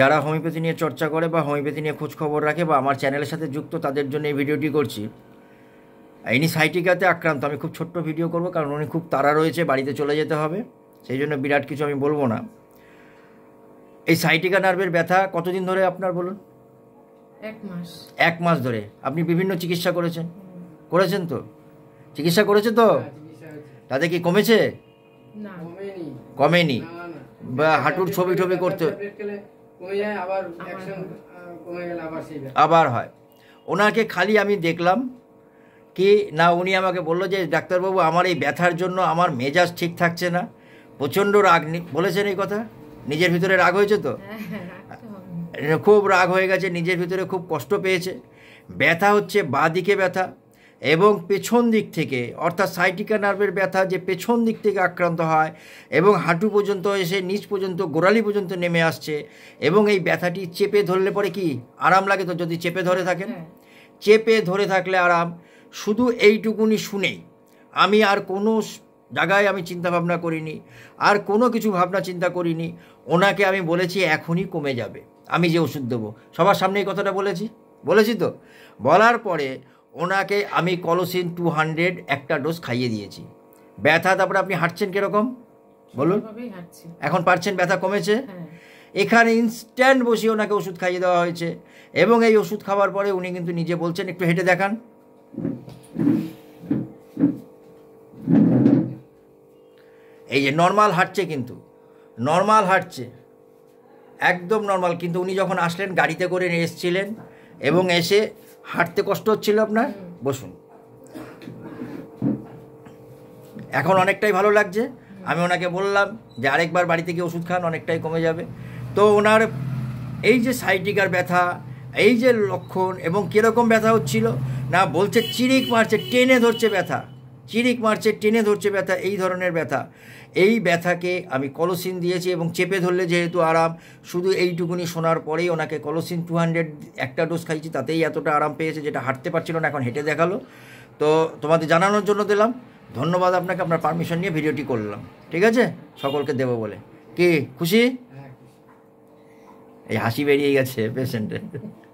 যারা হোমিওপ্যাথি নিয়ে চর্চা করে বা হোমিওপ্যাথি নিয়ে খোঁজখবর রাখে বা আমার চ্যানেলের সাথে যুক্ত তাদের জন্য এই ভিডিওটি করছি ইনি সাইটিকাতে আক্রান্ত আমি খুব ছোট্ট ভিডিও করব কারণ উনি খুব তারা রয়েছে বাড়িতে চলে যেতে হবে সেই জন্য বিরাট কিছু আমি বলবো না এই সাইটিকা নার্ভের ব্যথা কতদিন ধরে আপনার বলুন এক মাস এক মাস ধরে আপনি বিভিন্ন চিকিৎসা করেছেন করেছেন তো চিকিৎসা করেছে তো হ্যাঁ, তাতে কি কমেছে কমেনি বা হাঁটুর ছবি টবি করতে আবার হয় ওনাকে খালি আমি দেখলাম কি না উনি আমাকে বলল যে ডাক্তারবাবু আমার এই ব্যথার জন্য আমার মেজাজ ঠিক থাকছে না প্রচণ্ড রাগ বলেছেন এই কথা নিজের ভিতরে রাগ হয়েছে তো হ্যাঁ, হ্যাঁ, খুব রাগ হয়ে গেছে নিজের ভিতরে খুব কষ্ট পেয়েছে ব্যথা হচ্ছে বাঁ দিকে ব্যথা এবং পেছন দিক থেকে অর্থাৎ সাইটিকা নার্ভের ব্যথা যে পেছন দিক থেকে আক্রান্ত হয় এবং হাঁটু পর্যন্ত এসে নিচ পর্যন্ত গোড়ালি পর্যন্ত নেমে আসছে এবং এই ব্যথাটি চেপে ধরলে পরে কি আরাম লাগে তো যদি চেপে ধরে থাকেন হ্যাঁ। চেপে ধরে থাকলে আরাম শুধু এইটুকুনি শুনেই আমি আর কোনো জায়গায় আমি চিন্তা ভাবনা করিনি আর কোনো কিছু ভাবনা চিন্তা করিনি ওনাকে আমি বলেছি এখনই কমে যাবে আমি যে ওষুধ দেবো সবার সামনে এই কথাটা বলেছি বলেছি তো বলার পরে ওনাকে আমি কলোসিন টু হান্ড্রেড একটা ডোজ খাইয়ে দিয়েছি ব্যথা তারপরে আপনি হাঁটছেন কীরকম বলুন এখন পারছেন ব্যথা কমেছে হ্যাঁ। এখানে ইনস্ট্যান্ট বসিয়ে ওনাকে ওষুধ খাইয়ে দেওয়া হয়েছে এবং এই ওষুধ খাওয়ার পরে উনি কিন্তু নিজে বলছেন একটু হেঁটে দেখান এই যে নর্মাল হাঁটছে কিন্তু নর্মাল হাঁটছে একদম নর্মাল কিন্তু উনি যখন আসলেন গাড়িতে করে এসছিলেন এবং এসে হাঁটতে কষ্ট হচ্ছিল আপনার বসুন এখন অনেকটাই ভালো লাগছে আমি ওনাকে বললাম যে আরেকবার বাড়িতে গিয়ে ওষুধ খান অনেকটাই কমে যাবে তো ওনার এই যে সাইটিকার ব্যথা এই যে লক্ষণ এবং কীরকম ব্যথা হচ্ছিল না বলছে চিরিক মারছে টেনে ধরছে ব্যথা চিরিক মারছে টেনে ধরছে ব্যথা এই ধরনের ব্যথা এই ব্যথাকে আমি কলসিন দিয়েছি এবং চেপে ধরলে যেহেতু আরাম শুধু এইটুকুনি শোনার পরেই ওনাকে কলসিন টু হান্ড্রেড একটা ডোজ খাইছি তাতেই এতটা আরাম পেয়েছে যেটা হাঁটতে পারছিল না এখন হেঁটে দেখালো তো তোমাদের জানানোর জন্য দিলাম ধন্যবাদ আপনাকে আপনার পারমিশন নিয়ে ভিডিওটি করলাম ঠিক আছে সকলকে দেব বলে কি হ্যাঁ, খুশি এই হাসি বেরিয়ে গেছে পেশেন্টের